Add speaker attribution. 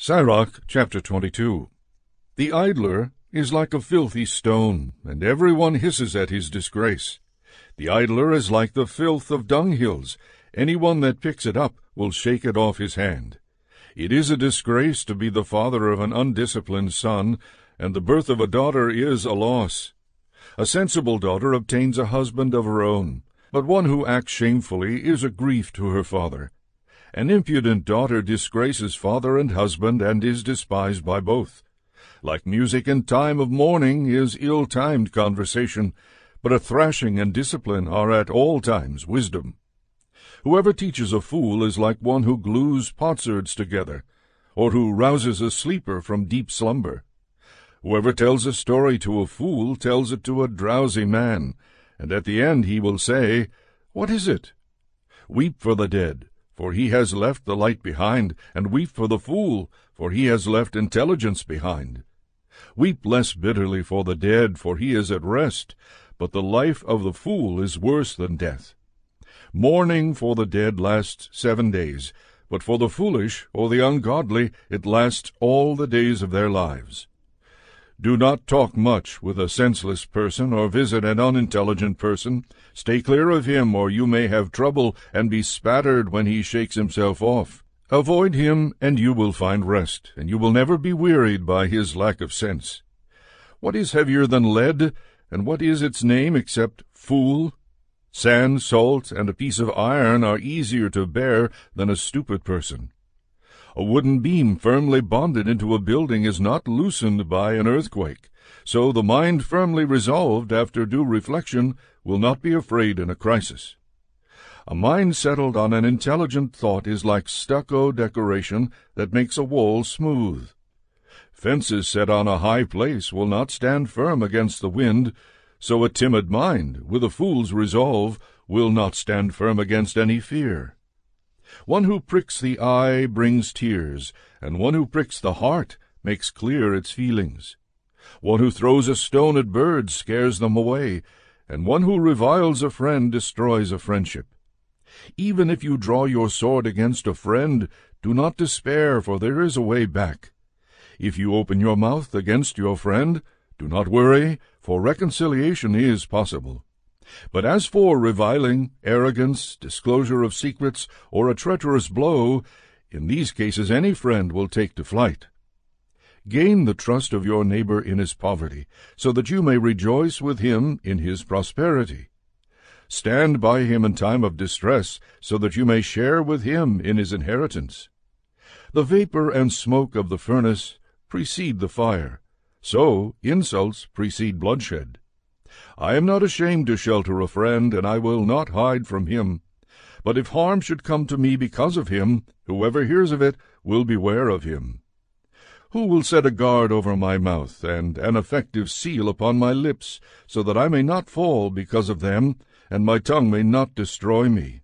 Speaker 1: Sirach chapter 22 The idler is like a filthy stone, and every one hisses at his disgrace. The idler is like the filth of dunghills. Any one that picks it up will shake it off his hand. It is a disgrace to be the father of an undisciplined son, and the birth of a daughter is a loss. A sensible daughter obtains a husband of her own, but one who acts shamefully is a grief to her father. An impudent daughter disgraces father and husband and is despised by both. Like music in time of mourning is ill-timed conversation, but a thrashing and discipline are at all times wisdom. Whoever teaches a fool is like one who glues potsherds together, or who rouses a sleeper from deep slumber. Whoever tells a story to a fool tells it to a drowsy man, and at the end he will say, What is it? Weep for the dead, for he has left the light behind, and weep for the fool, for he has left intelligence behind. Weep less bitterly for the dead, for he is at rest, but the life of the fool is worse than death. Mourning for the dead lasts seven days, but for the foolish or the ungodly it lasts all the days of their lives. Do not talk much with a senseless person or visit an unintelligent person. Stay clear of him, or you may have trouble and be spattered when he shakes himself off. Avoid him, and you will find rest, and you will never be wearied by his lack of sense. What is heavier than lead, and what is its name except fool? Sand, salt, and a piece of iron are easier to bear than a stupid person. A wooden beam firmly bonded into a building is not loosened by an earthquake. So the mind firmly resolved after due reflection will not be afraid in a crisis. A mind settled on an intelligent thought is like stucco decoration that makes a wall smooth. Fences set on a high place will not stand firm against the wind, so a timid mind, with a fool's resolve, will not stand firm against any fear. One who pricks the eye brings tears, and one who pricks the heart makes clear its feelings. One who throws a stone at birds scares them away, and one who reviles a friend destroys a friendship. Even if you draw your sword against a friend, do not despair, for there is a way back. If you open your mouth against your friend, do not worry, for reconciliation is possible. But as for reviling, arrogance, disclosure of secrets, or a treacherous blow, in these cases any friend will take to flight. Gain the trust of your neighbor in his poverty, so that you may rejoice with him in his prosperity. Stand by him in time of distress, so that you may share with him in his inheritance. The vapor and smoke of the furnace precede the fire, so insults precede bloodshed. I am not ashamed to shelter a friend, and I will not hide from him. But if harm should come to me because of him, whoever hears of it will beware of him. Who will set a guard over my mouth, and an effective seal upon my lips, so that I may not fall because of them, and my tongue may not destroy me?